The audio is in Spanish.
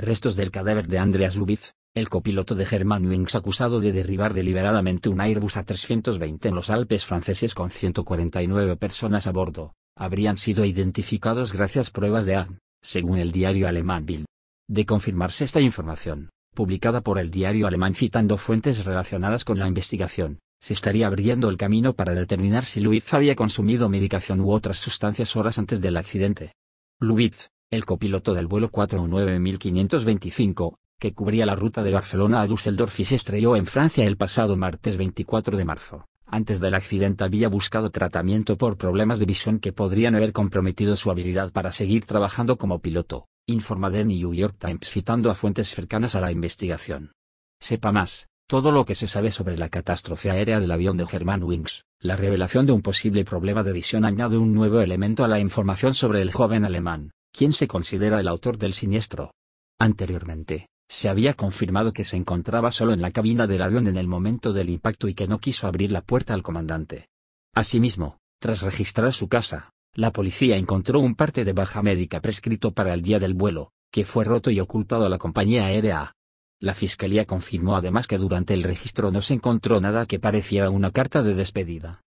Restos del cadáver de Andreas Lubitz, el copiloto de Wings acusado de derribar deliberadamente un Airbus A320 en los Alpes franceses con 149 personas a bordo, habrían sido identificados gracias a pruebas de ADN, según el diario alemán Bild. De confirmarse esta información, publicada por el diario alemán citando fuentes relacionadas con la investigación, se estaría abriendo el camino para determinar si Lubitz había consumido medicación u otras sustancias horas antes del accidente. Lubitz, el copiloto del vuelo 49,525, que cubría la ruta de Barcelona a Düsseldorf y se estrelló en Francia el pasado martes 24 de marzo. Antes del accidente había buscado tratamiento por problemas de visión que podrían haber comprometido su habilidad para seguir trabajando como piloto, informa The New York Times citando a fuentes cercanas a la investigación. Sepa más, todo lo que se sabe sobre la catástrofe aérea del avión de Wings, la revelación de un posible problema de visión añade un nuevo elemento a la información sobre el joven alemán. ¿Quién se considera el autor del siniestro. Anteriormente, se había confirmado que se encontraba solo en la cabina del avión en el momento del impacto y que no quiso abrir la puerta al comandante. Asimismo, tras registrar su casa, la policía encontró un parte de baja médica prescrito para el día del vuelo, que fue roto y ocultado a la compañía aérea. La fiscalía confirmó además que durante el registro no se encontró nada que pareciera una carta de despedida.